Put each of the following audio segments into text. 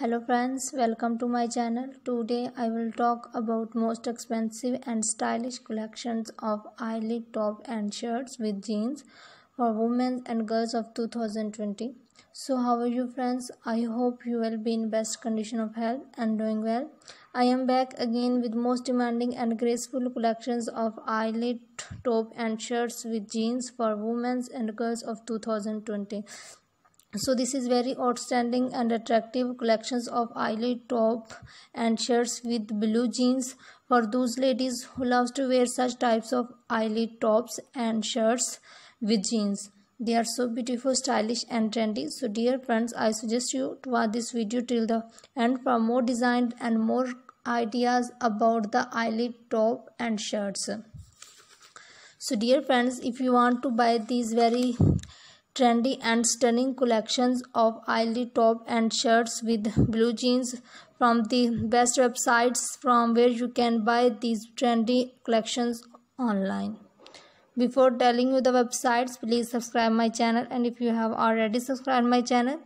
hello friends welcome to my channel today i will talk about most expensive and stylish collections of eyelid top and shirts with jeans for women and girls of 2020 so how are you friends i hope you will be in best condition of health and doing well i am back again with most demanding and graceful collections of eyelid top and shirts with jeans for women and girls of 2020 so this is very outstanding and attractive collections of eyelet top and shirts with blue jeans for those ladies who loves to wear such types of eyelet tops and shirts with jeans they are so beautiful stylish and trendy so dear friends i suggest you to watch this video till the end for more designs and more ideas about the eyelet top and shirts so dear friends if you want to buy these very trendy and stunning collections of eyelet top and shirts with blue jeans from the best websites from where you can buy these trendy collections online before telling you the websites please subscribe my channel and if you have already subscribed my channel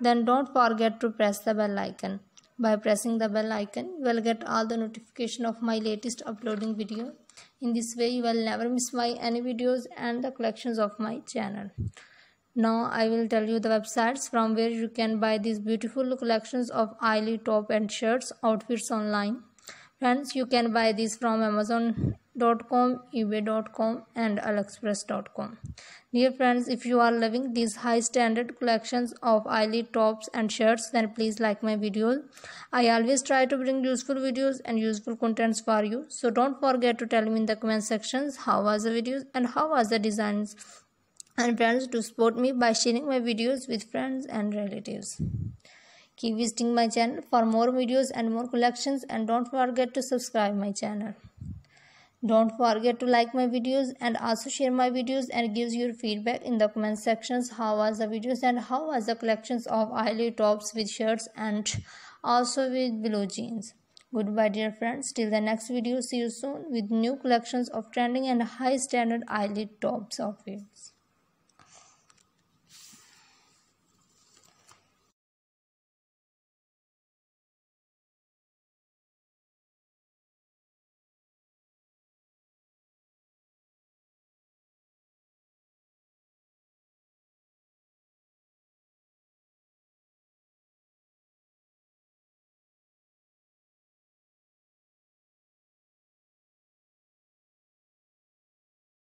then don't forget to press the bell icon by pressing the bell icon you will get all the notification of my latest uploading video in this way you will never miss my any videos and the collections of my channel now I will tell you the websites from where you can buy these beautiful collections of eyelid top and shirts outfits online. Friends, you can buy these from Amazon.com, eBay.com and AliExpress.com. Dear friends, if you are loving these high standard collections of eyelid tops and shirts, then please like my video. I always try to bring useful videos and useful contents for you. So don't forget to tell me in the comment sections how was the videos and how was the designs and friends to support me by sharing my videos with friends and relatives. Keep visiting my channel for more videos and more collections and don't forget to subscribe my channel. Don't forget to like my videos and also share my videos and give your feedback in the comment sections how was the videos and how was the collections of eyelid tops with shirts and also with below jeans. Goodbye dear friends till the next video see you soon with new collections of trending and high standard eyelid tops outfits.